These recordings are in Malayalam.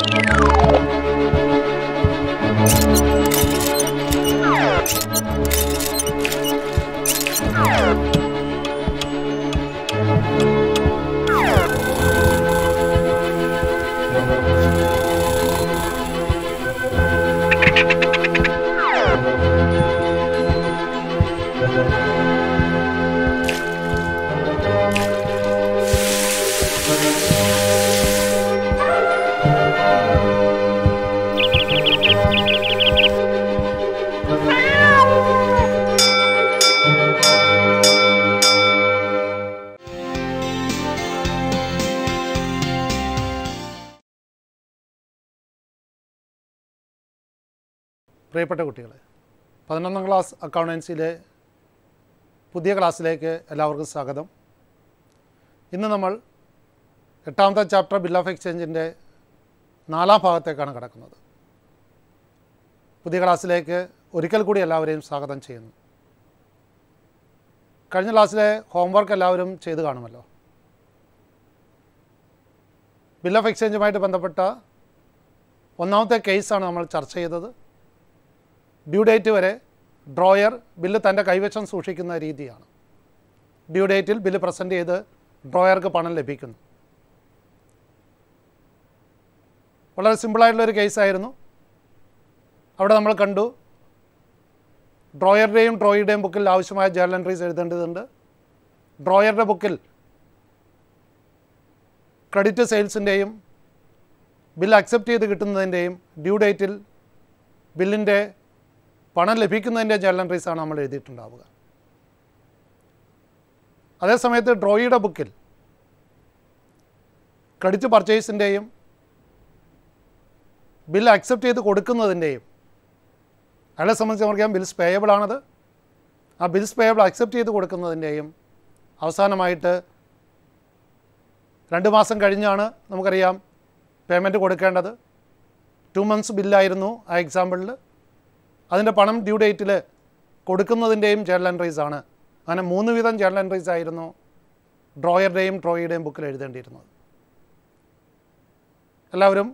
Thank you. പ്രിയപ്പെട്ട കുട്ടികളെ പതിനൊന്നാം ക്ലാസ് അക്കൗണ്ടൻസിയിലെ പുതിയ ക്ലാസ്സിലേക്ക് എല്ലാവർക്കും സ്വാഗതം ഇന്ന് നമ്മൾ എട്ടാമത്തെ ചാപ്റ്റർ ബിൽ ഓഫ് എക്സ്ചേഞ്ചിൻ്റെ നാലാം ഭാഗത്തേക്കാണ് കിടക്കുന്നത് പുതിയ ക്ലാസ്സിലേക്ക് ഒരിക്കൽ കൂടി എല്ലാവരെയും സ്വാഗതം ചെയ്യുന്നു കഴിഞ്ഞ ക്ലാസ്സിലെ ഹോംവർക്ക് എല്ലാവരും ചെയ്ത് കാണുമല്ലോ ബിൽ ഓഫ് എക്സ്ചേഞ്ചുമായിട്ട് ബന്ധപ്പെട്ട ഒന്നാമത്തെ കേസാണ് നമ്മൾ ചർച്ച ചെയ്തത് ഡ്യൂ ഡേറ്റ് വരെ ഡ്രോയർ ബില്ല് തൻ്റെ കൈവശം സൂക്ഷിക്കുന്ന രീതിയാണ് ഡ്യൂ ഡേറ്റിൽ ബില്ല് പ്രസൻറ്റ് ചെയ്ത് ഡ്രോയർക്ക് പണം ലഭിക്കുന്നു വളരെ സിമ്പിളായിട്ടുള്ളൊരു കേസായിരുന്നു അവിടെ നമ്മൾ കണ്ടു ഡ്രോയറുടെയും ഡ്രോയിയുടെയും ബുക്കിൽ ആവശ്യമായ ജേർണൽ എൻട്രീസ് എഴുതേണ്ടതുണ്ട് ഡ്രോയറുടെ ബുക്കിൽ ക്രെഡിറ്റ് സെയിൽസിൻ്റെയും ബിൽ അക്സെപ്റ്റ് ചെയ്ത് കിട്ടുന്നതിൻ്റെയും ഡ്യൂ ഡേറ്റിൽ ബില്ലിൻ്റെ പണം ലഭിക്കുന്നതിൻ്റെ ജാലൻട്രീസാണ് നമ്മൾ എഴുതിയിട്ടുണ്ടാവുക അതേസമയത്ത് ഡ്രോയിയുടെ ബുക്കിൽ ക്രെഡിറ്റ് പർച്ചേസിൻ്റെയും ബിൽ അക്സെപ്റ്റ് ചെയ്ത് കൊടുക്കുന്നതിൻ്റെയും അയാളെ സംബന്ധിച്ച് നമുക്കറിയാം ബിൽസ് പേയബിൾ ആണത് ആ ബിൽസ് പേയബിൾ അക്സെപ്റ്റ് ചെയ്ത് കൊടുക്കുന്നതിൻ്റെയും അവസാനമായിട്ട് രണ്ട് മാസം കഴിഞ്ഞാണ് നമുക്കറിയാം പേയ്മെൻറ്റ് കൊടുക്കേണ്ടത് ടു മന്ത്സ് ബില്ലായിരുന്നു ആ എക്സാമ്പിളിൽ അതിൻ്റെ പണം ഡ്യൂ ഡേറ്റിൽ കൊടുക്കുന്നതിൻ്റെയും ജേണൽ എൻട്രീസ് ആണ് അങ്ങനെ മൂന്ന് വിധം ജേണൽ എൻട്രീസ് ആയിരുന്നു ഡ്രോയറുടെയും ഡ്രോയിയുടെയും ബുക്കിൽ എഴുതേണ്ടിയിരുന്നത് എല്ലാവരും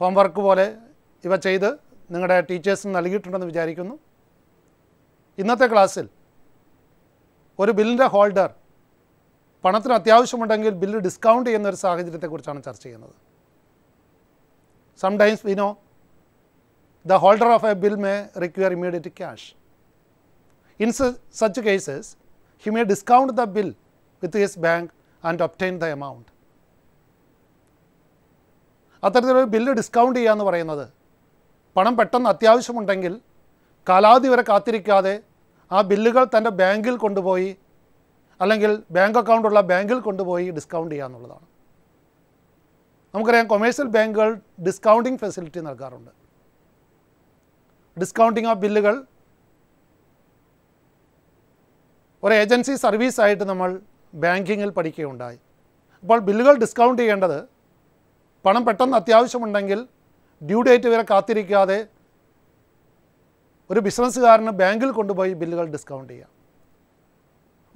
ഹോംവർക്ക് പോലെ ഇവ ചെയ്ത് നിങ്ങളുടെ ടീച്ചേഴ്സിന് നൽകിയിട്ടുണ്ടെന്ന് വിചാരിക്കുന്നു ഇന്നത്തെ ക്ലാസ്സിൽ ഒരു ബില്ലിൻ്റെ ഹോൾഡർ പണത്തിന് അത്യാവശ്യമുണ്ടെങ്കിൽ ബില്ല് ഡിസ്കൗണ്ട് ചെയ്യുന്ന ഒരു സാഹചര്യത്തെക്കുറിച്ചാണ് ചർച്ച ചെയ്യുന്നത് sometimes we know no the holder of a bill may require immediate cash. In su such cases, he may discount the bill with his bank and obtain the amount. അത്തരത്തിലൊരു ബില്ല് ഡിസ്കൗണ്ട് ചെയ്യാന്ന് പറയുന്നത് പണം പെട്ടെന്ന് അത്യാവശ്യമുണ്ടെങ്കിൽ കാലാവധി വരെ കാത്തിരിക്കാതെ ആ ബില്ലുകൾ തൻ്റെ ബാങ്കിൽ കൊണ്ടുപോയി അല്ലെങ്കിൽ ബാങ്ക് അക്കൗണ്ട് ഉള്ള ബാങ്കിൽ കൊണ്ടുപോയി ഡിസ്കൗണ്ട് ചെയ്യുക നമുക്കറിയാം കൊമേഴ്ഷ്യൽ ബാങ്കുകൾ ഡിസ്കൗണ്ടിങ് ഫെസിലിറ്റി നൽകാറുണ്ട് ഡിസ്കൗണ്ടിങ് ഓഫ് ബില്ലുകൾ ഒരു ഏജൻസി സർവീസായിട്ട് നമ്മൾ ബാങ്കിങ്ങിൽ പഠിക്കുകയുണ്ടായി അപ്പോൾ ബില്ലുകൾ ഡിസ്കൗണ്ട് ചെയ്യേണ്ടത് പണം പെട്ടെന്ന് അത്യാവശ്യമുണ്ടെങ്കിൽ ഡ്യൂ ഡേറ്റ് വരെ കാത്തിരിക്കാതെ ഒരു ബിസിനസ്സുകാരന് ബാങ്കിൽ കൊണ്ടുപോയി ബില്ലുകൾ ഡിസ്കൗണ്ട് ചെയ്യാം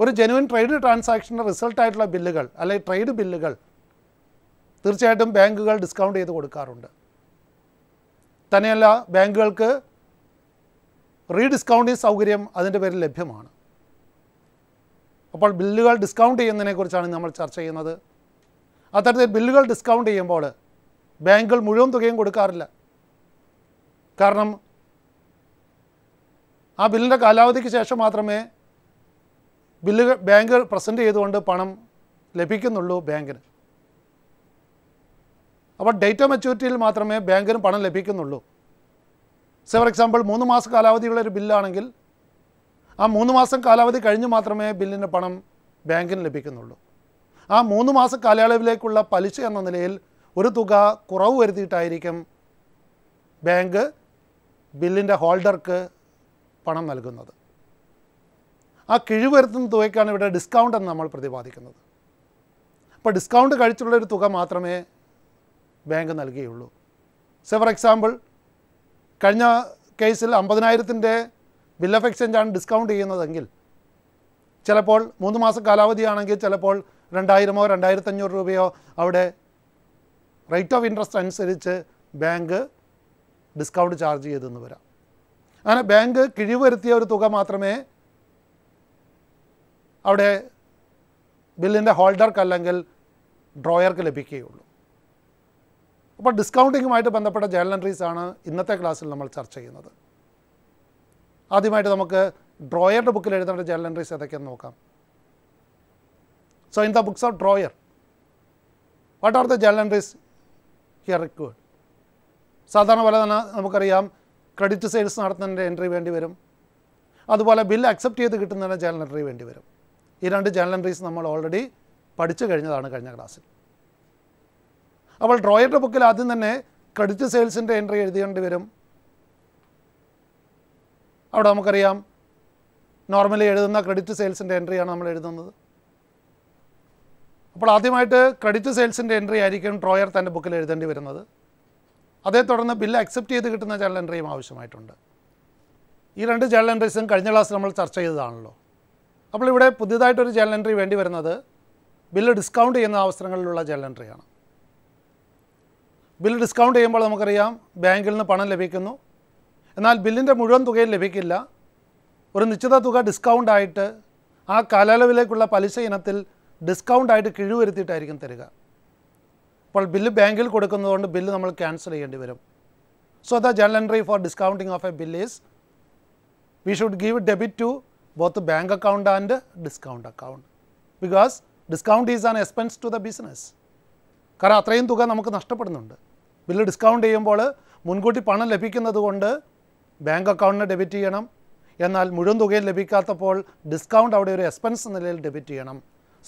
ഒരു ജെനുവിൻ ട്രേഡ് ട്രാൻസാക്ഷൻ്റെ റിസൾട്ടായിട്ടുള്ള ബില്ലുകൾ അല്ലെങ്കിൽ ട്രേഡ് ബില്ലുകൾ തീർച്ചയായിട്ടും ബാങ്കുകൾ ഡിസ്കൗണ്ട് ചെയ്ത് കൊടുക്കാറുണ്ട് തന്നെയല്ല ബാങ്കുകൾക്ക് റീഡിസ്കൗണ്ടിങ് സൗകര്യം അതിൻ്റെ പേരിൽ ലഭ്യമാണ് അപ്പോൾ ബില്ലുകൾ ഡിസ്കൗണ്ട് ചെയ്യുന്നതിനെക്കുറിച്ചാണ് നമ്മൾ ചർച്ച ചെയ്യുന്നത് അത്തരത്തിൽ ബില്ലുകൾ ഡിസ്കൗണ്ട് ചെയ്യുമ്പോൾ ബാങ്കുകൾ മുഴുവൻ തുകയും കൊടുക്കാറില്ല കാരണം ആ ബില്ലിൻ്റെ കാലാവധിക്ക് ശേഷം മാത്രമേ ബില്ലുകൾ ബാങ്ക് പ്രസൻറ്റ് ചെയ്തുകൊണ്ട് പണം ലഭിക്കുന്നുള്ളൂ ബാങ്കിന് അപ്പോൾ ഡേറ്റ മെച്യൂരിറ്റിയിൽ മാത്രമേ ബാങ്കിന് പണം ലഭിക്കുന്നുള്ളൂ സെ ഫോർ എക്സാമ്പിൾ മൂന്ന് മാസം കാലാവധിയുള്ള ഒരു ബില്ലാണെങ്കിൽ ആ മൂന്ന് മാസം കാലാവധി കഴിഞ്ഞ് മാത്രമേ ബില്ലിന് പണം ബാങ്കിന് ലഭിക്കുന്നുള്ളൂ ആ മൂന്ന് മാസ കാലയളവിലേക്കുള്ള പലിശ എന്ന നിലയിൽ ഒരു തുക കുറവ് വരുത്തിയിട്ടായിരിക്കും ബാങ്ക് ബില്ലിൻ്റെ ഹോൾഡർക്ക് പണം നൽകുന്നത് ആ കിഴിവ് വരുത്തുന്ന തുകയ്ക്കാണ് ഇവിടെ ഡിസ്കൗണ്ട് എന്ന് നമ്മൾ പ്രതിപാദിക്കുന്നത് അപ്പോൾ ഡിസ്കൗണ്ട് കഴിച്ചുള്ളൊരു ഒരു തുക മാത്രമേ ബാങ്ക് നൽകിയുള്ളൂ സെ ഫോർ എക്സാമ്പിൾ കഴിഞ്ഞ കേസിൽ അമ്പതിനായിരത്തിൻ്റെ ബിൽ ഓഫ് എക്സ്ചേഞ്ചാണ് ഡിസ്കൗണ്ട് ചെയ്യുന്നതെങ്കിൽ ചിലപ്പോൾ മൂന്ന് മാസം കാലാവധിയാണെങ്കിൽ ചിലപ്പോൾ രണ്ടായിരമോ രണ്ടായിരത്തഞ്ഞൂറ് രൂപയോ അവിടെ റേറ്റ് ഓഫ് ഇൻട്രസ്റ്റ് അനുസരിച്ച് ബാങ്ക് ഡിസ്കൗണ്ട് ചാർജ് ചെയ്തെന്ന് വരാം അങ്ങനെ ബാങ്ക് കിഴിവ് വരുത്തിയ ഒരു തുക മാത്രമേ അവിടെ ബില്ലിൻ്റെ ഹോൾഡർക്ക് അല്ലെങ്കിൽ ഡ്രോയർക്ക് ലഭിക്കുകയുള്ളൂ അപ്പോൾ ഡിസ്കൗണ്ടിങ്ങുമായിട്ട് ബന്ധപ്പെട്ട ജേണൽ എൻട്രീസ് ആണ് ഇന്നത്തെ ക്ലാസ്സിൽ നമ്മൾ ചർച്ച ചെയ്യുന്നത് ആദ്യമായിട്ട് നമുക്ക് ഡ്രോയറുടെ ബുക്കിൽ എഴുതേണ്ട ജേണൽ എൻട്രീസ് ഏതൊക്കെയെന്ന് നോക്കാം so in the books of drawer what are the journal entries here required സാധാരണ പോലെ തന്നെ നമുക്കറിയാം ക്രെഡിറ്റ് സെയിൽസ് നടത്തുന്നതിൻ്റെ എൻട്രി വേണ്ടി വരും അതുപോലെ ബില്ല് അക്സെപ്റ്റ് ചെയ്ത് കിട്ടുന്നതിൻ്റെ ജേണൽ എൻട്രി വേണ്ടി വരും ഈ രണ്ട് ജേണൽ എൻട്രീസ് നമ്മൾ ഓൾറെഡി പഠിച്ചു കഴിഞ്ഞതാണ് കഴിഞ്ഞ ക്ലാസ്സിൽ അപ്പോൾ ഡ്രോയറുടെ ബുക്കിൽ ആദ്യം തന്നെ ക്രെഡിറ്റ് സെയിൽസിൻ്റെ എൻട്രി എഴുതേണ്ടി വരും അവിടെ നമുക്കറിയാം നോർമലി എഴുതുന്ന ക്രെഡിറ്റ് സെയിൽസിൻ്റെ എൻട്രിയാണ് നമ്മൾ എഴുതുന്നത് അപ്പോൾ ആദ്യമായിട്ട് ക്രെഡിറ്റ് സെയിൽസിൻ്റെ എൻട്രി ആയിരിക്കും ഡ്രോയർ തൻ്റെ ബുക്കിൽ എഴുതേണ്ടി വരുന്നത് അതേ തുടർന്ന് ബില്ല് അക്സെപ്റ്റ് ചെയ്ത് കിട്ടുന്ന ജേണൽ എൻട്രിയും ആവശ്യമായിട്ടുണ്ട് ഈ രണ്ട് ജേണൽ എൻട്രീസും കഴിഞ്ഞ ക്ലാസ് നമ്മൾ ചർച്ച ചെയ്തതാണല്ലോ അപ്പോൾ ഇവിടെ പുതിയതായിട്ടൊരു ജേണൽ എൻട്രി വേണ്ടി വരുന്നത് ബില്ല് ഡിസ്കൗണ്ട് ചെയ്യുന്ന അവസരങ്ങളിലുള്ള ജേണൽ എൻട്രിയാണ് ബില്ല് ഡിസ്കൗണ്ട് ചെയ്യുമ്പോൾ നമുക്കറിയാം ബാങ്കിൽ നിന്ന് പണം ലഭിക്കുന്നു എന്നാൽ ബില്ലിൻ്റെ മുഴുവൻ തുകയും ലഭിക്കില്ല ഒരു നിശ്ചിത തുക ഡിസ്കൗണ്ട് ആയിട്ട് ആ കാലയളവിലേക്കുള്ള പലിശ ഇനത്തിൽ ഡിസ്കൗണ്ട് ആയിട്ട് കിഴിവരുത്തിയിട്ടായിരിക്കും തരിക അപ്പോൾ ബില്ല് ബാങ്കിൽ കൊടുക്കുന്നതുകൊണ്ട് ബില്ല് നമ്മൾ ക്യാൻസൽ ചെയ്യേണ്ടി വരും so the journal entry for discounting of a bill is we should give debit to both bank account and discount account because discount is an expense to the business കാരണം അത്രയും തുക നമുക്ക് നഷ്ടപ്പെടുന്നുണ്ട് ബില്ല് ഡിസ്കൗണ്ട് ചെയ്യുമ്പോൾ മുൻകൂട്ടി പണം ലഭിക്കുന്നത് കൊണ്ട് ബാങ്ക് അക്കൗണ്ടിന് ഡെബിറ്റ് ചെയ്യണം എന്നാൽ മുഴുവൻ തുകയും ലഭിക്കാത്തപ്പോൾ ഡിസ്കൗണ്ട് അവിടെ ഒരു എക്സ്പെൻസ് നിലയിൽ ഡെബിറ്റ് ചെയ്യണം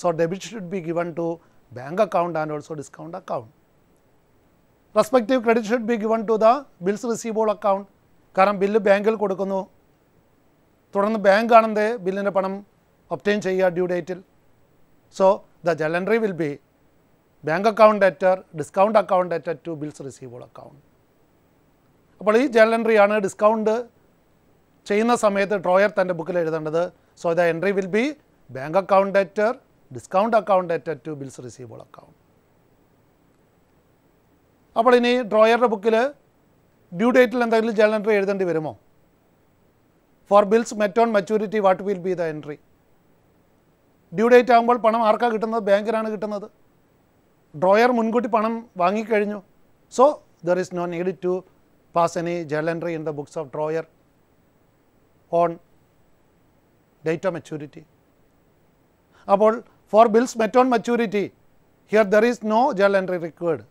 so debit should be given to bank account and also discount account respective credit should be given to the bills receivable account കാരണം ബില്ല് ബാങ്കിൽ കൊടുക്കുന്നു തുടർന്ന് ബാങ്ക് ആണെന്ത് ബില്ലിൻ്റെ പണം ഒപ്റ്റെയിൻ ചെയ്യുക ഡ്യൂ ഡേറ്റിൽ so the journal entry will be bank account at discount account at to bills receivable account അപ്പോൾ ഈ ജേണൽ എൻട്രിയാണ് ഡിസ്കൗണ്ട് ചെയ്യുന്ന സമയത്ത് ഡ്രോയർ തൻ്റെ ബുക്കിൽ എഴുതേണ്ടത് so the entry will be bank account at discount account at to bills receivable account അപ്പോൾ ഇനി ഡ്രോയറുടെ ബുക്കിൽ ഡ്യൂ ഡേറ്റിൽ എന്തെങ്കിലും ജേണൽ എൻട്രി എഴുതേണ്ടി വരുമോ for bills met on on maturity what will be the entry due date ആകുമ്പോൾ പണം ആർക്കാണ് കിട്ടുന്നത് ബാങ്കിനാണ് കിട്ടുന്നത് ഡ്രോയർ മുൻകൂട്ടി പണം വാങ്ങിക്കഴിഞ്ഞു so there is no need to pass any journal entry in the books of drawer on date of maturity അപ്പോൾ for bills met on maturity here there is no journal entry required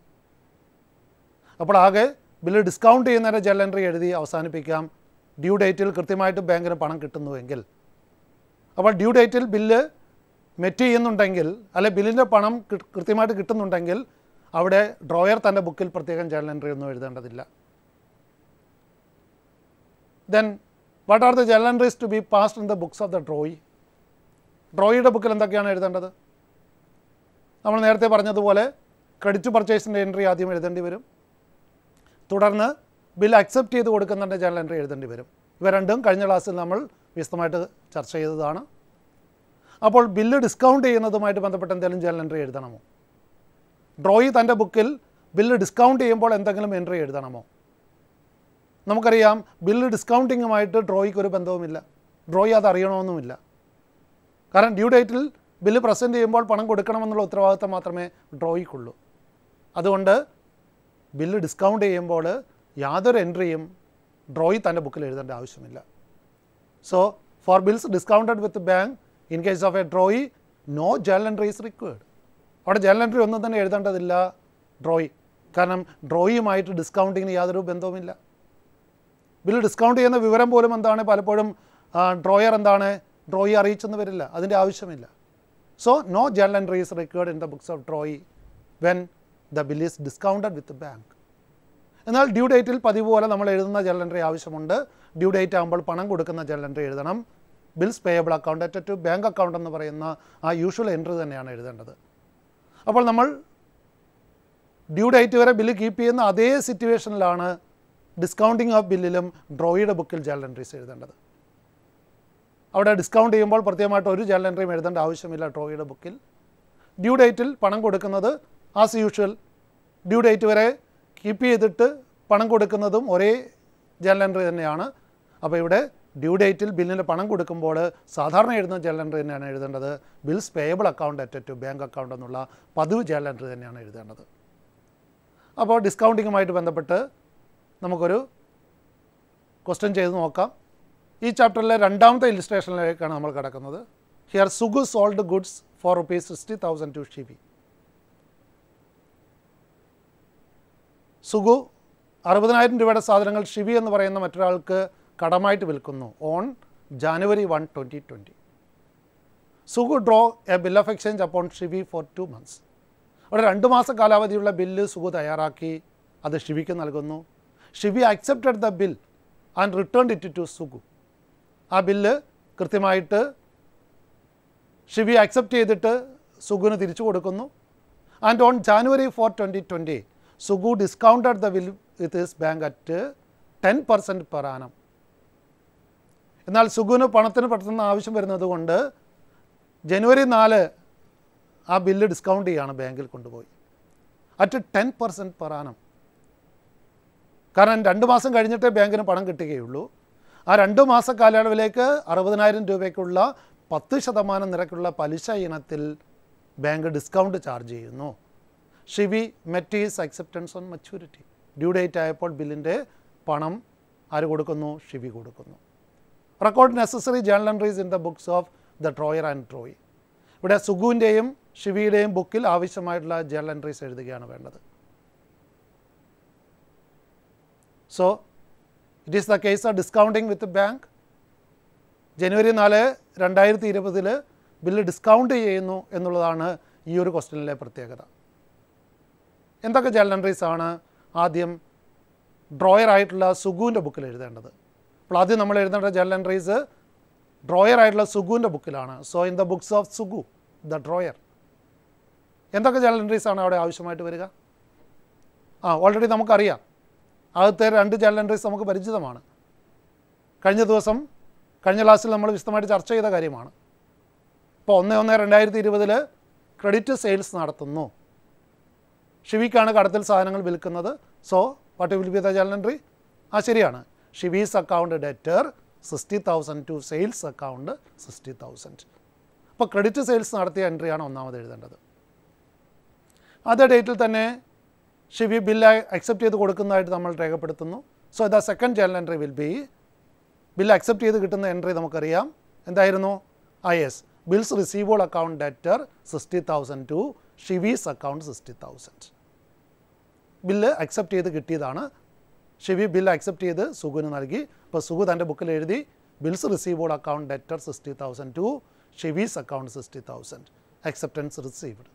അപ്പോൾ ആകെ ബില്ല് ഡിസ്കൗണ്ട് ചെയ്യുന്നതിൻ്റെ ജേൽ എൻട്രി എഴുതി അവസാനിപ്പിക്കാം ഡ്യൂ ഡേറ്റിൽ കൃത്യമായിട്ട് ബാങ്കിന് പണം കിട്ടുന്നുവെങ്കിൽ അപ്പോൾ ഡ്യൂ ഡേറ്റിൽ ബില്ല് മെറ്റ് ചെയ്യുന്നുണ്ടെങ്കിൽ അല്ലെ ബില്ലിൻ്റെ പണം കൃത്യമായിട്ട് കിട്ടുന്നുണ്ടെങ്കിൽ അവിടെ ഡ്രോയർ തൻ്റെ ബുക്കിൽ പ്രത്യേകം ജേണൽ എൻട്രി ഒന്നും എഴുതേണ്ടതില്ല then what are the journal entries to be passed in the books of the drawee ഡ്രോയിയുടെ ബുക്കിൽ എന്തൊക്കെയാണ് എഴുതേണ്ടത് നമ്മൾ നേരത്തെ പറഞ്ഞതുപോലെ ക്രെഡിറ്റ് പർച്ചേസിൻ്റെ എൻട്രി ആദ്യം എഴുതേണ്ടി വരും തുടർന്ന് ബിൽ അക്സെപ്റ്റ് ചെയ്ത് കൊടുക്കുന്നതിൻ്റെ ജേണൽ എൻട്രി എഴുതേണ്ടി വരും ഇവ രണ്ടും കഴിഞ്ഞ ക്ലാസ്സിൽ നമ്മൾ വിശദമായിട്ട് ചർച്ച ചെയ്തതാണ് അപ്പോൾ ബില്ല് ഡിസ്കൗണ്ട് ചെയ്യുന്നതുമായിട്ട് ബന്ധപ്പെട്ട് എന്തെങ്കിലും ജേണൽ എൻട്രി എഴുതണമോ ഡ്രോയി തൻ്റെ ബുക്കിൽ ബില്ല് ഡിസ്കൗണ്ട് ചെയ്യുമ്പോൾ എന്തെങ്കിലും എൻട്രി എഴുതണമോ നമുക്കറിയാം ബില്ല് ഡിസ്കൗണ്ടിങ്ങുമായിട്ട് ഡ്രോയിക്ക് ഒരു ബന്ധവുമില്ല ഡ്രോയി അത് അറിയണമെന്നുമില്ല കാരണം ഡ്യൂ ഡേറ്റിൽ ബില്ല് പ്രസൻറ്റ് ചെയ്യുമ്പോൾ പണം കൊടുക്കണമെന്നുള്ള ഉത്തരവാദിത്തം മാത്രമേ ഡ്രോയിക്കുള്ളൂ അതുകൊണ്ട് ബില്ല് ഡിസ്കൗണ്ട് ചെയ്യുമ്പോൾ യാതൊരു എൻട്രിയും ഡ്രോയി തൻ്റെ ബുക്കിൽ എഴുതേണ്ട ആവശ്യമില്ല so for bills discounted with bank in case of a drawee no journal entry is required അവിടെ ജേണൽ എൻട്രി ഒന്നും തന്നെ എഴുതേണ്ടതില്ല ഡ്രോയി കാരണം ഡ്രോയിയുമായിട്ട് ഡിസ്കൗണ്ടിങ്ങിന് യാതൊരു ബന്ധവുമില്ല ബിൽ ഡിസ്കൗണ്ട് ചെയ്യുന്ന വിവരം പോലും എന്താണ് പലപ്പോഴും ഡ്രോയർ എന്താണ് ഡ്രോയി അറിയിച്ചെന്ന് വരില്ല അതിൻ്റെ ആവശ്യമില്ല so no journal entry is required in the books of drawee when the bill is discounted with bank എന്നാൽ ഡ്യൂ ഡേറ്റിൽ പതിവ് പോലെ നമ്മൾ എഴുതുന്ന ജേണൽ എൻട്രി ആവശ്യമുണ്ട് ഡ്യൂ ഡേറ്റ് ആകുമ്പോൾ പണം കൊടുക്കുന്ന ജേണൽ എൻട്രി എഴുതണം bills payable account at to bank account എന്ന് പറയുന്ന ആ യൂഷ്വൽ എൻട്രി തന്നെയാണ് എഴുതേണ്ടത് അപ്പോൾ നമ്മൾ ഡ്യൂ ഡേറ്റ് വരെ ബില്ല് കീപ്പ് ചെയ്യുന്ന അതേ സിറ്റുവേഷനിലാണ് ഡിസ്കൗണ്ടിങ് ഓഫ് ബില്ലിലും ഡ്രോയുടെ ബുക്കിൽ ജേണൽ എൻട്രീസ് എഴുതേണ്ടത് അവിടെ ഡിസ്കൗണ്ട് ചെയ്യുമ്പോൾ പ്രത്യേകമായിട്ട് ഒരു ജേണൽ എൻട്രിയും എഴുതേണ്ട ആവശ്യമില്ല ഡ്രോയുടെ ബുക്കിൽ ഡ്യൂ ഡേറ്റിൽ പണം കൊടുക്കുന്നത് ആസ് യൂഷ്വൽ ഡ്യൂ ഡേറ്റ് വരെ കീപ്പ് ചെയ്തിട്ട് പണം കൊടുക്കുന്നതും ഒരേ ജേണൽ എൻട്രി തന്നെയാണ് അപ്പോൾ ഇവിടെ ഡ്യൂ ഡേറ്റിൽ ബില്ലിന് പണം കൊടുക്കുമ്പോൾ സാധാരണ എഴുതുന്ന ജനറൽ എൻട്രി തന്നെയാണ് എഴുതേണ്ടത് bills payable account at to bank account എന്നുള്ള പതിവ് ജലണ്ടറി എൻട്രി തന്നെയാണ് എഴുതേണ്ടത് അപ്പോൾ ഡിസ്കൗണ്ടിങ്ങുമായിട്ട് ബന്ധപ്പെട്ട് നമുക്കൊരു ക്വസ്റ്റ്യൻ ചെയ്ത് നോക്കാം ഈ ചാപ്റ്ററിലെ രണ്ടാമത്തെ ഇല്ലുസ്ട്രേഷനിലേക്കാണ് നമ്മൾ കിടക്കുന്നത് here Sugu sold goods for rupees sixty thousand to Shibi Sugu അറുപതിനായിരം രൂപയുടെ സാധനങ്ങൾ ഷിവി എന്ന് പറയുന്ന മറ്റൊരാൾക്ക് കടമായിട്ട് വിൽക്കുന്നു on January one twenty twenty Sugu draw a bill of exchange upon Shivi for two months അവിടെ രണ്ട് മാസ കാലാവധിയുള്ള ബില്ല് സുഗു തയ്യാറാക്കി അത് ഷിവിക്ക് നൽകുന്നു Shivi accepted the bill and return it to Sugu ആ ബില്ല് കൃത്യമായിട്ട് ഷിവി അക്സെപ്റ്റ് ചെയ്തിട്ട് സുഗുന് തിരിച്ചു കൊടുക്കുന്നു and on January four twenty twenty Sugu discounted the bill with his bank at ten percent per annum എന്നാൽ സുഗുന് പണത്തിന് പെട്ടെന്ന് ആവശ്യം വരുന്നത് കൊണ്ട് ജനുവരി നാല് ആ ബില്ല് ഡിസ്കൗണ്ട് ചെയ്യാണ് ബാങ്കിൽ കൊണ്ടുപോയി at ten percent per annum കാരണം രണ്ട് മാസം കഴിഞ്ഞിട്ടേ ബാങ്കിന് പണം കിട്ടുകയുള്ളൂ ആ രണ്ട് മാസ കാലയളവിലേക്ക് അറുപതിനായിരം രൂപയ്ക്കുള്ള പത്ത് ശതമാനം നിരക്കുള്ള പലിശ ഇനത്തിൽ ബാങ്ക് ഡിസ്കൗണ്ട് ചാർജ് ചെയ്യുന്നു Shivi meets acceptance on maturity due date ആയപ്പോൾ ബില്ലിൻ്റെ പണം ആര് കൊടുക്കുന്നു ഷിവി കൊടുക്കുന്നു record necessary journal entries in the books of the drawer and drawee ഇവിടെ സുഗുവിൻ്റെയും ഷിവിയുടെയും ബുക്കിൽ ആവശ്യമായിട്ടുള്ള ജേണൽ എൻട്രീസ് എഴുതുകയാണ് വേണ്ടത് so it is the case of discounting with bank ജനുവരി നാല് രണ്ടായിരത്തി ഇരുപതിൽ ബില്ല് ഡിസ്കൗണ്ട് ചെയ്യുന്നു എന്നുള്ളതാണ് ഈ ഒരു ക്വസ്റ്റ്യനിലെ പ്രത്യേകത എന്തൊക്കെ ജേണൽ എൻട്രീസ് ആണ് ആദ്യം ഡ്രോയർ ആയിട്ടുള്ള സുഗുവിൻ്റെ ബുക്കിൽ എഴുതേണ്ടത് അപ്പോൾ ആദ്യം നമ്മൾ എഴുതേണ്ട ജേണൽ എൻട്രീസ് ഡ്രോയർ ആയിട്ടുള്ള സുഗുവിൻ്റെ ബുക്കിലാണ് so in the books of Sugu the drawer എന്തൊക്കെ ജേണൽ എൻട്രീസ് ആണ് അവിടെ ആവശ്യമായിട്ട് വരിക ആ ഓൾറെഡി നമുക്കറിയാം ആദ്യത്തെ രണ്ട് ജേണൽ എൻട്രീസ് നമുക്ക് പരിചിതമാണ് കഴിഞ്ഞ ദിവസം കഴിഞ്ഞ ക്ലാസ്സിൽ നമ്മൾ വിശദമായിട്ട് ചർച്ച ചെയ്ത കാര്യമാണ് ഇപ്പോൾ ഒന്ന് ഒന്ന് രണ്ടായിരത്തി ഇരുപതിൽ ക്രെഡിറ്റ് സെയിൽസ് നടത്തുന്നു ഷിവിക്കാണ് കടത്തിൽ സാധനങ്ങൾ വിൽക്കുന്നത് so what will be the journal entry ആ ശരിയാണ് Shivi's account debtor sixty thousand to sales account sixty thousand അപ്പോൾ ക്രെഡിറ്റ് സെയിൽസ് നടത്തിയ എൻട്രിയാണ് ഒന്നാമത് എഴുതേണ്ടത് അതേ ഡേറ്റിൽ തന്നെ ഷിവി ബില്ല് അക്സെപ്റ്റ് ചെയ്ത് കൊടുക്കുന്നതായിട്ട് നമ്മൾ രേഖപ്പെടുത്തുന്നു so the second journal entry will be bill accept ചെയ്ത് കിട്ടുന്ന എൻട്രി നമുക്കറിയാം എന്തായിരുന്നു ഐ yes bills receivable account debtor sixty thousand to Shivi's account sixty thousand bill accept ചെയ്ത് കിട്ടിയതാണ് ഷെവി ബിൽ അക്സെപ്റ്റ് ചെയ്ത് സുഗുന് നൽകി അപ്പോൾ സുഗു തൻ്റെ ബുക്കിൽ എഴുതി bills receivable account debtor sixty thousand to Shibi's account sixty thousand acceptance received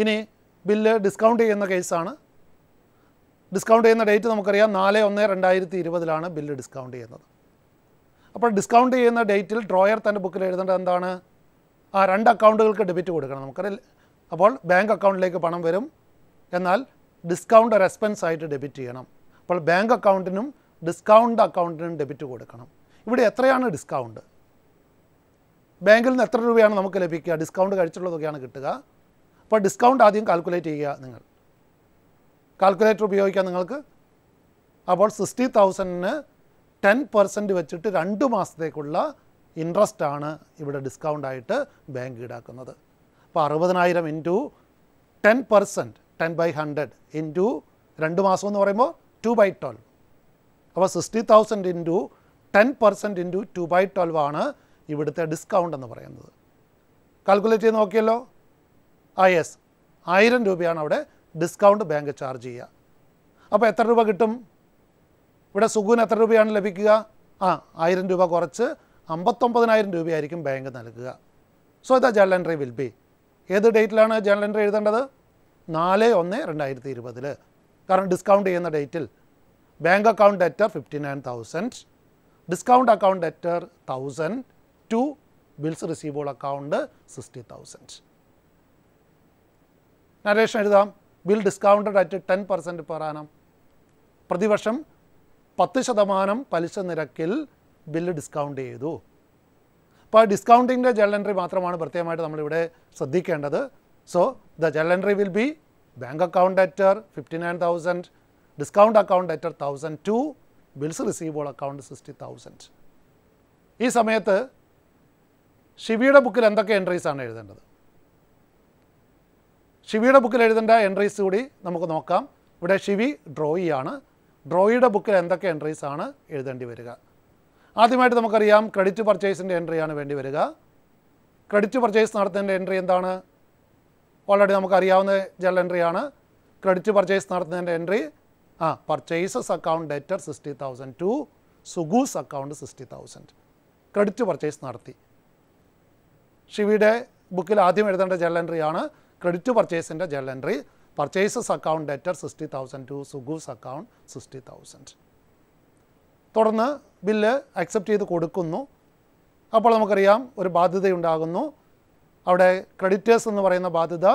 ഇനി ബില്ല് ഡിസ്കൗണ്ട് ചെയ്യുന്ന കേസാണ് ഡിസ്കൗണ്ട് ചെയ്യുന്ന ഡേറ്റ് നമുക്കറിയാം നാല് ഒന്ന് രണ്ടായിരത്തി ഇരുപതിലാണ് ബില്ല് ഡിസ്കൗണ്ട് ചെയ്യുന്നത് അപ്പോൾ ഡിസ്കൗണ്ട് ചെയ്യുന്ന ഡേറ്റിൽ ഡ്രോയർ തൻ്റെ ബുക്കിൽ എഴുതേണ്ടത് എന്താണ് ആ രണ്ട് അക്കൗണ്ടുകൾക്ക് ഡെബിറ്റ് കൊടുക്കണം നമുക്കറിയാം അപ്പോൾ ബാങ്ക് അക്കൗണ്ടിലേക്ക് പണം വരും എന്നാൽ ഡിസ്കൗണ്ട് ഒരു എക്സ്പെൻസ് ആയിട്ട് ഡെബിറ്റ് ചെയ്യണം അപ്പോൾ ബാങ്ക് അക്കൗണ്ടിനും ഡിസ്കൗണ്ട് അക്കൗണ്ടിനും ഡെബിറ്റ് കൊടുക്കണം ഇവിടെ എത്രയാണ് ഡിസ്കൗണ്ട് ബാങ്കിൽ നിന്ന് എത്ര രൂപയാണ് നമുക്ക് ലഭിക്കുക ഡിസ്കൗണ്ട് കഴിച്ചുള്ള കിട്ടുക അപ്പോൾ ഡിസ്കൗണ്ട് ആദ്യം കാൽക്കുലേറ്റ് ചെയ്യുക നിങ്ങൾ കാൽക്കുലേറ്റർ ഉപയോഗിക്കാം നിങ്ങൾക്ക് അപ്പോൾ സിക്സ്റ്റി തൗസൻഡിന് ടെൻ പെർസെൻറ്റ് വെച്ചിട്ട് രണ്ട് മാസത്തേക്കുള്ള ഇൻട്രസ്റ്റാണ് ഇവിടെ ഡിസ്കൗണ്ടായിട്ട് ബാങ്ക് ഈടാക്കുന്നത് അപ്പോൾ അറുപതിനായിരം into ten percent ten by hundred into രണ്ട് മാസം എന്ന് പറയുമ്പോൾ ടു ബൈ ട്വൽവ് അപ്പോൾ sixty thousand into ten percent into two by twelve ആണ് ഇവിടുത്തെ ഡിസ്കൗണ്ട് എന്ന് പറയുന്നത് കാൽക്കുലേറ്റ് ചെയ്ത് നോക്കിയല്ലോ ആ യെസ് ആയിരം രൂപയാണ് അവിടെ ഡിസ്കൗണ്ട് ബാങ്ക് ചാർജ് ചെയ്യുക അപ്പോൾ എത്ര രൂപ കിട്ടും ഇവിടെ സുഗുന് എത്ര രൂപയാണ് ലഭിക്കുക ആ ആയിരം രൂപ കുറച്ച് അമ്പത്തൊമ്പതിനായിരം രൂപയായിരിക്കും ബാങ്ക് നൽകുക so the journal entry will be ഏത് ഡേറ്റിലാണ് ജേണൽ എൻട്രി എഴുതേണ്ടത് നാല് ഒന്ന് രണ്ടായിരത്തി ഇരുപതിൽ കാരണം ഡിസ്കൗണ്ട് ചെയ്യുന്ന ഡേറ്റിൽ bank account debtor fifty nine thousand discount account debtor thousand to bills receivable account sixty thousand narration എഴുതാം bill discounted at ten percent per annum പ്രതിവർഷം പത്ത് ശതമാനം പലിശ നിരക്കിൽ ബില്ല് ഡിസ്കൗണ്ട് ചെയ്തു അപ്പോൾ ഡിസ്കൗണ്ടിങ്ങിൻ്റെ ജേണൽ എൻട്രി മാത്രമാണ് പ്രത്യേകമായിട്ട് നമ്മളിവിടെ ശ്രദ്ധിക്കേണ്ടത് So, the journal entry will be bank account debtor 59,000, discount account debtor 1002, bills receivable account sixty thousand ഈ സമയത്ത് ഷിവിയുടെ ബുക്കിൽ എന്തൊക്കെ എൻട്രീസാണ് എഴുതേണ്ടത് ഷിവിയുടെ ബുക്കിൽ എഴുതേണ്ട എൻട്രീസ് കൂടി നമുക്ക് നോക്കാം ഇവിടെ ഷിവി ഡ്രോയിയാണ് ഡ്രോയിയുടെ ബുക്കിൽ എന്തൊക്കെ എൻട്രീസാണ് എഴുതേണ്ടി വരിക ആദ്യമായിട്ട് നമുക്കറിയാം ക്രെഡിറ്റ് പർച്ചേസിൻ്റെ എൻട്രിയാണ് വേണ്ടി വരിക ക്രെഡിറ്റ് പർച്ചേസ് നടത്തേണ്ട എൻട്രി എന്താണ് ഓൾറെഡി നമുക്കറിയാവുന്ന ജനറൽ എൻട്രിയാണ് ക്രെഡിറ്റ് പർച്ചേസ് നടത്തുന്നതിൻ്റെ എൻട്രി ആ purchases account debtor sixty thousand to Sugu's account sixty thousand credit purchase നടത്തി ഷിവിയുടെ ബുക്കിൽ ആദ്യം എഴുതേണ്ട എൻട്രി എൻട്രിയാണ് ക്രെഡിറ്റ് പർച്ചേസിൻ്റെ general entry purchases account debtor sixty thousand to Sugu's account sixty thousand തുടർന്ന് ബില്ല് അക്സെപ്റ്റ് ചെയ്ത് കൊടുക്കുന്നു അപ്പോൾ നമുക്കറിയാം ഒരു ബാധ്യതയുണ്ടാകുന്നു അവിടെ ക്രെഡിറ്റേഴ്സ് എന്ന് പറയുന്ന ബാധ്യത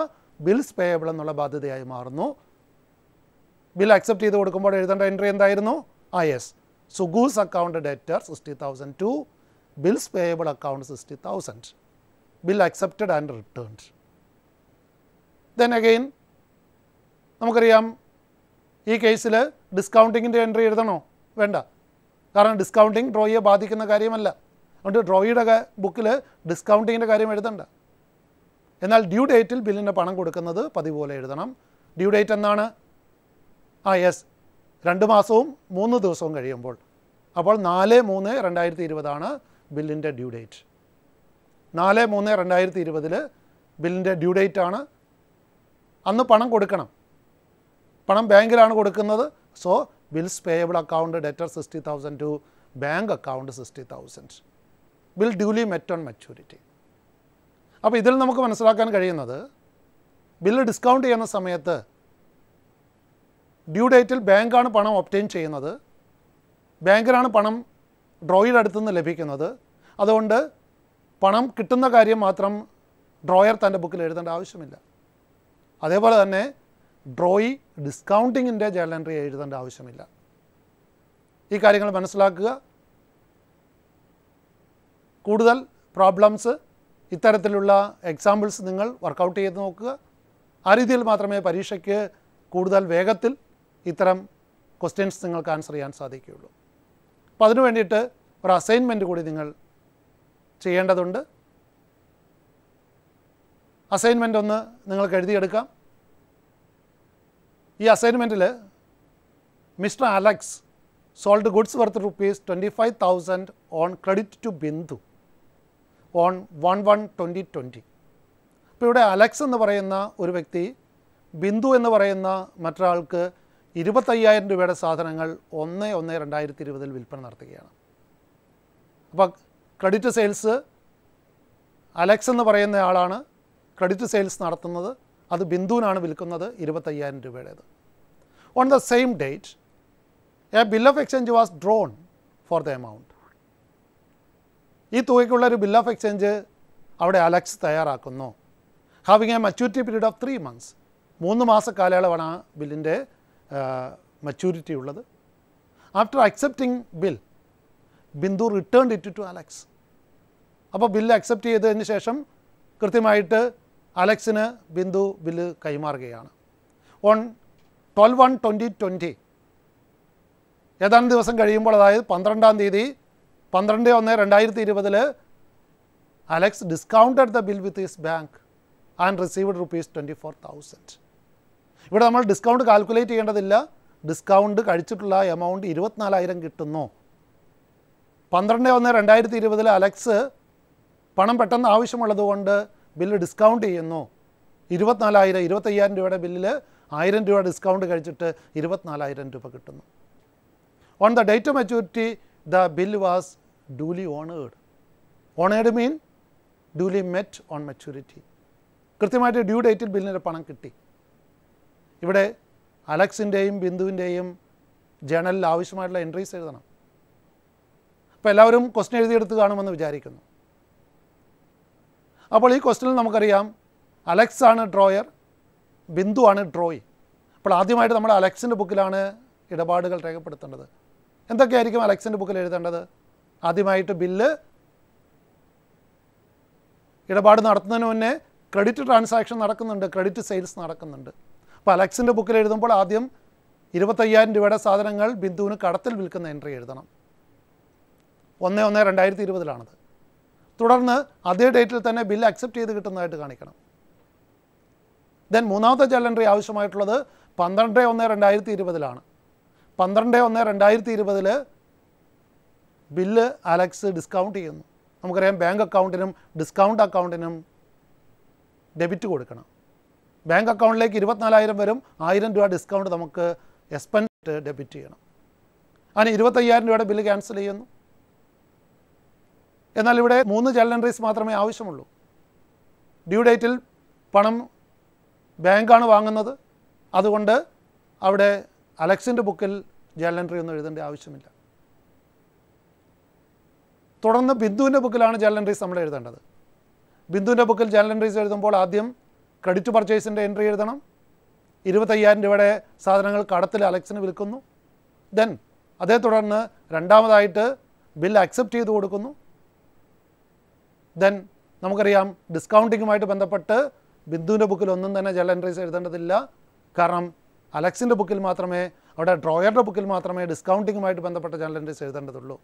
ബിൽസ് പേയബിൾ എന്നുള്ള ബാധ്യതയായി മാറുന്നു ബിൽ അക്സെപ്റ്റ് ചെയ്ത് കൊടുക്കുമ്പോൾ എഴുതേണ്ട എൻട്രി എന്തായിരുന്നു ആ yes Sugu's account debtor sixty thousand to bills payable account sixty thousand bill accepted and returned then again നമുക്കറിയാം ഈ കേസിൽ ഡിസ്കൗണ്ടിങ്ങിൻ്റെ എൻട്രി എഴുതണോ വേണ്ട കാരണം ഡിസ്കൗണ്ടിങ് ഡ്രോയിയെ ബാധിക്കുന്ന കാര്യമല്ല അതുകൊണ്ട് ഡ്രോയിയുടെ ബുക്കിൽ ഡിസ്കൗണ്ടിങ്ങിൻ്റെ കാര്യം എഴുതണ്ട എന്നാൽ ഡ്യൂ ഡേറ്റിൽ ബില്ലിന് പണം കൊടുക്കുന്നത് പതിപോലെ എഴുതണം ഡ്യൂ ഡേറ്റ് എന്നാണ് ആ യെസ് രണ്ട് മാസവും മൂന്ന് ദിവസവും കഴിയുമ്പോൾ അപ്പോൾ നാല് മൂന്ന് രണ്ടായിരത്തി ഇരുപതാണ് ബില്ലിൻ്റെ ഡ്യൂ ഡേറ്റ് നാല് മൂന്ന് രണ്ടായിരത്തി ഇരുപതിൽ ബില്ലിൻ്റെ ഡ്യൂ ഡേറ്റ് ആണ് അന്ന് പണം കൊടുക്കണം പണം ബാങ്കിലാണ് കൊടുക്കുന്നത് so bills payable account debtor sixty thousand to bank account sixty thousand bill duly met on maturity അപ്പോൾ ഇതിൽ നമുക്ക് മനസ്സിലാക്കാൻ കഴിയുന്നത് ബില്ല് ഡിസ്കൗണ്ട് ചെയ്യുന്ന സമയത്ത് ഡ്യൂ ഡേറ്റിൽ ബാങ്കാണ് പണം ഒപ്റ്റെയിൻ ചെയ്യുന്നത് ബാങ്കിലാണ് പണം ഡ്രോയുടെ അടുത്തുനിന്ന് ലഭിക്കുന്നത് അതുകൊണ്ട് പണം കിട്ടുന്ന കാര്യം മാത്രം ഡ്രോയർ തൻ്റെ ബുക്കിൽ എഴുതേണ്ട ആവശ്യമില്ല അതേപോലെ തന്നെ ഡ്രോയി ഡിസ്കൗണ്ടിങ്ങിൻ്റെ ജേണൽ എൻട്രി എഴുതേണ്ട ആവശ്യമില്ല ഈ കാര്യങ്ങൾ മനസ്സിലാക്കുക കൂടുതൽ പ്രോബ്ലംസ് ഇത്തരത്തിലുള്ള എക്സാമ്പിൾസ് നിങ്ങൾ വർക്കൗട്ട് ചെയ്ത് നോക്കുക ആ രീതിയിൽ മാത്രമേ പരീക്ഷയ്ക്ക് കൂടുതൽ വേഗത്തിൽ ഇത്തരം ക്വസ്റ്റ്യൻസ് നിങ്ങൾക്ക് ആൻസർ ചെയ്യാൻ സാധിക്കുകയുള്ളൂ അപ്പോൾ അതിനു വേണ്ടിയിട്ട് ഒരു അസൈൻമെൻറ്റ് കൂടി നിങ്ങൾ ചെയ്യേണ്ടതുണ്ട് അസൈൻമെൻ്റ് ഒന്ന് നിങ്ങൾക്ക് എഴുതിയെടുക്കാം ഈ അസൈൻമെൻറ്റിൽ mister Alex sold goods worth rupees twenty five thousand on credit to Bindu on one one twenty twenty അപ്പോൾ ഇവിടെ അലക്സ് എന്ന് പറയുന്ന ഒരു വ്യക്തി ബിന്ദു എന്ന് പറയുന്ന മറ്റൊരാൾക്ക് ഇരുപത്തയ്യായിരം രൂപയുടെ സാധനങ്ങൾ ഒന്ന് ഒന്ന് രണ്ടായിരത്തി ഇരുപതിൽ വിൽപ്പന നടത്തുകയാണ് അപ്പോൾ ക്രെഡിറ്റ് സെയിൽസ് അലക്സ് എന്ന് പറയുന്ന ആളാണ് ക്രെഡിറ്റ് സെയിൽസ് നടത്തുന്നത് അത് ബിന്ദുവിനാണ് വിൽക്കുന്നത് ഇരുപത്തയ്യായിരം രൂപയുടേത് on the same date a bill of exchange was drawn for the amount ഈ തുകയ്ക്കുള്ള ഒരു ബിൽ ഓഫ് എക്സ്ചേഞ്ച് അവിടെ അലക്സ് തയ്യാറാക്കുന്നു having a maturity period of three months മൂന്ന് മാസ കാലയളവാണ് ആ ബില്ലിൻ്റെ മച്യൂരിറ്റി ഉള്ളത് after accepting bill Bindu return it to Alex അപ്പോൾ ബില്ല് അക്സെപ്റ്റ് ചെയ്തതിന് ശേഷം കൃത്യമായിട്ട് അലക്സിന് ബിന്ദു ബില്ല് കൈമാറുകയാണ് on twelve one twenty twenty ഏതാനും ദിവസം കഴിയുമ്പോൾ അതായത് പന്ത്രണ്ടാം തീയതി പന്ത്രണ്ട് ഒന്ന് രണ്ടായിരത്തി ഇരുപതിൽ Alex discounted the bill with his bank and received rupees twenty four thousand ഇവിടെ നമ്മൾ ഡിസ്കൗണ്ട് കാൽക്കുലേറ്റ് ചെയ്യേണ്ടതില്ല ഡിസ്കൗണ്ട് കഴിച്ചിട്ടുള്ള എമൗണ്ട് ഇരുപത്തിനാലായിരം കിട്ടുന്നു പന്ത്രണ്ട് ഒന്ന് രണ്ടായിരത്തി ഇരുപതിൽ അലക്സ് പണം പെട്ടെന്ന് ആവശ്യമുള്ളതുകൊണ്ട് ബില്ല് ഡിസ്കൗണ്ട് ചെയ്യുന്നു ഇരുപത്തിനാലായിരം ഇരുപത്തയ്യായിരം രൂപയുടെ ബില്ലിൽ ആയിരം രൂപ ഡിസ്കൗണ്ട് കഴിച്ചിട്ട് ഇരുപത്തിനാലായിരം രൂപ കിട്ടുന്നു on the date of maturity the bill was duly honored. Honored mean duly met on maturity. കൃത്യമായിട്ട് ഡ്യൂ ഡേറ്റിൽ ബില്ലിൻ്റെ പണം കിട്ടി ഇവിടെ അലക്സിൻ്റെയും ബിന്ദുവിൻ്റെയും ജേണലിൽ ആവശ്യമായിട്ടുള്ള എൻട്രീസ് എഴുതണം അപ്പോൾ എല്ലാവരും ക്വസ്റ്റ്യൻ എഴുതിയെടുത്ത് കാണുമെന്ന് വിചാരിക്കുന്നു അപ്പോൾ ഈ ക്വസ്റ്റ്യനിൽ നമുക്കറിയാം അലക്സ് ആണ് ഡ്രോയർ ബിന്ദു ആണ് ഡ്രോയി അപ്പോൾ ആദ്യമായിട്ട് നമ്മുടെ അലക്സിൻ്റെ ബുക്കിലാണ് ഇടപാടുകൾ രേഖപ്പെടുത്തേണ്ടത് എന്തൊക്കെയായിരിക്കും അലക്സിൻ്റെ ബുക്കിൽ എഴുതേണ്ടത് ആദ്യമായിട്ട് ബില്ല് ഇടപാട് നടത്തുന്നതിന് മുന്നേ ക്രെഡിറ്റ് ട്രാൻസാക്ഷൻ നടക്കുന്നുണ്ട് ക്രെഡിറ്റ് സെയിൽസ് നടക്കുന്നുണ്ട് അപ്പോൾ അലക്സിൻ്റെ ബുക്കിൽ എഴുതുമ്പോൾ ആദ്യം ഇരുപത്തയ്യായിരം രൂപയുടെ സാധനങ്ങൾ ബിന്ദുവിന് കടത്തിൽ വിൽക്കുന്ന എൻട്രി എഴുതണം ഒന്ന് ഒന്ന് രണ്ടായിരത്തി ഇരുപതിലാണത് തുടർന്ന് അതേ ഡേറ്റിൽ തന്നെ ബിൽ അക്സെപ്റ്റ് ചെയ്ത് കിട്ടുന്നതായിട്ട് കാണിക്കണം ദെൻ മൂന്നാമത്തെ ജലൻട്രി എൻട്രി ആവശ്യമായിട്ടുള്ളത് പന്ത്രണ്ട് ഒന്ന് രണ്ടായിരത്തി ഇരുപതിലാണ് പന്ത്രണ്ട് ഒന്ന് രണ്ടായിരത്തി ഇരുപതിൽ ബില്ല് അലക്സ് ഡിസ്കൗണ്ട് ചെയ്യുന്നു നമുക്കറിയാം ബാങ്ക് അക്കൗണ്ടിനും ഡിസ്കൗണ്ട് അക്കൗണ്ടിനും ഡെബിറ്റ് കൊടുക്കണം ബാങ്ക് അക്കൗണ്ടിലേക്ക് ഇരുപത്തിനാലായിരം വരും ആയിരം രൂപ ഡിസ്കൗണ്ട് നമുക്ക് എക്സ്പെൻസ് ഡെബിറ്റ് ചെയ്യണം അങ്ങനെ ഇരുപത്തയ്യായിരം രൂപയുടെ ബില്ല് ക്യാൻസൽ ചെയ്യുന്നു എന്നാൽ ഇവിടെ മൂന്ന് ചലൻട്രീസ് മാത്രമേ ആവശ്യമുള്ളൂ ഡ്യൂ ഡേറ്റിൽ പണം ബാങ്കാണ് വാങ്ങുന്നത് അതുകൊണ്ട് അവിടെ അലക്സിൻ്റെ ബുക്കിൽ ജലൻട്രി ഒന്നും എഴുതേണ്ട ആവശ്യമില്ല തുടർന്ന് ബിന്ദുവിൻ്റെ ബുക്കിലാണ് ജേണൽ എൻട്രീസ് നമ്മൾ എഴുതേണ്ടത് ബിന്ദുവിൻ്റെ ബുക്കിൽ ജേണൽ എൻട്രീസ് എഴുതുമ്പോൾ ആദ്യം ക്രെഡിറ്റ് പർച്ചേസിൻ്റെ എൻട്രി എഴുതണം ഇരുപത്തയ്യായിരം രൂപയുടെ സാധനങ്ങൾ കടത്തിൽ അലക്സിന് വിൽക്കുന്നു ദെൻ അതേ തുടർന്ന് രണ്ടാമതായിട്ട് ബിൽ അക്സെപ്റ്റ് ചെയ്ത് കൊടുക്കുന്നു ദെൻ നമുക്കറിയാം ഡിസ്കൗണ്ടിങ്ങുമായിട്ട് ബന്ധപ്പെട്ട് ബിന്ദുവിൻ്റെ ബുക്കിൽ ഒന്നും തന്നെ ജല എൻട്രീസ് എഴുതേണ്ടതില്ല കാരണം അലക്സിൻ്റെ ബുക്കിൽ മാത്രമേ അവിടെ ഡ്രോയറുടെ ബുക്കിൽ മാത്രമേ ഡിസ്കൗണ്ടിങ്ങുമായിട്ട് ബന്ധപ്പെട്ട ജനറൽ എൻട്രീസ് എഴുതേണ്ടതുള്ളൂ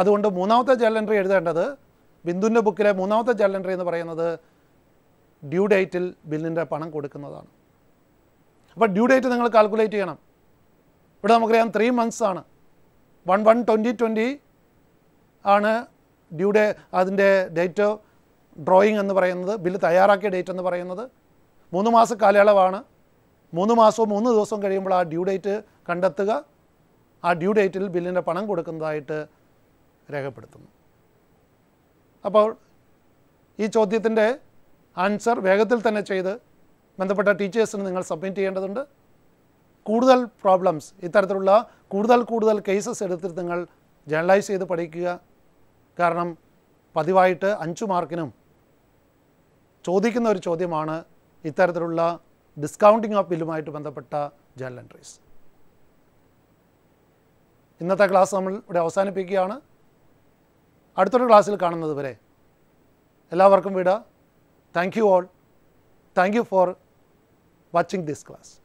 അതുകൊണ്ട് മൂന്നാമത്തെ ജേണൽ എഴുതേണ്ടത് ബിന്ദുവിൻ്റെ ബുക്കിലെ മൂന്നാമത്തെ ജേണൽ എന്ന് പറയുന്നത് ഡ്യൂ ഡേറ്റിൽ ബില്ലിൻ്റെ പണം കൊടുക്കുന്നതാണ് അപ്പോൾ ഡ്യൂ ഡേറ്റ് നിങ്ങൾ കാൽക്കുലേറ്റ് ചെയ്യണം ഇവിടെ നമുക്കറിയാം ത്രീ മന്ത്സ് ആണ് വൺ വൺ ട്വൻറ്റി ട്വൻറ്റി ആണ് ഡ്യൂ ഡേ അതിൻ്റെ ഡേറ്റ് ഡ്രോയിങ് എന്ന് പറയുന്നത് ബില്ല് തയ്യാറാക്കിയ ഡേറ്റ് എന്ന് പറയുന്നത് മൂന്ന് മാസം കാലയളവാണ് മൂന്ന് മാസവും മൂന്ന് ദിവസവും കഴിയുമ്പോൾ ആ ഡ്യൂ ഡേറ്റ് കണ്ടെത്തുക ആ ഡ്യൂ ഡേറ്റിൽ ബില്ലിൻ്റെ പണം കൊടുക്കുന്നതായിട്ട് രേഖപ്പെടുത്തുന്നു അപ്പോൾ ഈ ചോദ്യത്തിൻ്റെ ആൻസർ വേഗത്തിൽ തന്നെ ചെയ്ത് ബന്ധപ്പെട്ട ടീച്ചേഴ്സിന് നിങ്ങൾ സബ്മിറ്റ് ചെയ്യേണ്ടതുണ്ട് കൂടുതൽ പ്രോബ്ലംസ് ഇത്തരത്തിലുള്ള കൂടുതൽ കൂടുതൽ കേസസ് എടുത്തിട്ട് നിങ്ങൾ ജേണലൈസ് ചെയ്ത് പഠിക്കുക കാരണം പതിവായിട്ട് അഞ്ച് മാർക്കിനും ചോദിക്കുന്ന ഒരു ചോദ്യമാണ് ഇത്തരത്തിലുള്ള ഡിസ്കൗണ്ടിങ് ഓഫ് ബില്ലുമായിട്ട് ബന്ധപ്പെട്ട ജേണൽ എൻട്രീസ് ഇന്നത്തെ ക്ലാസ് നമ്മൾ ഇവിടെ അവസാനിപ്പിക്കുകയാണ് അടുത്തൊരു ക്ലാസ്സിൽ കാണുന്നത് വരെ എല്ലാവർക്കും വിട thank you all thank you for watching this class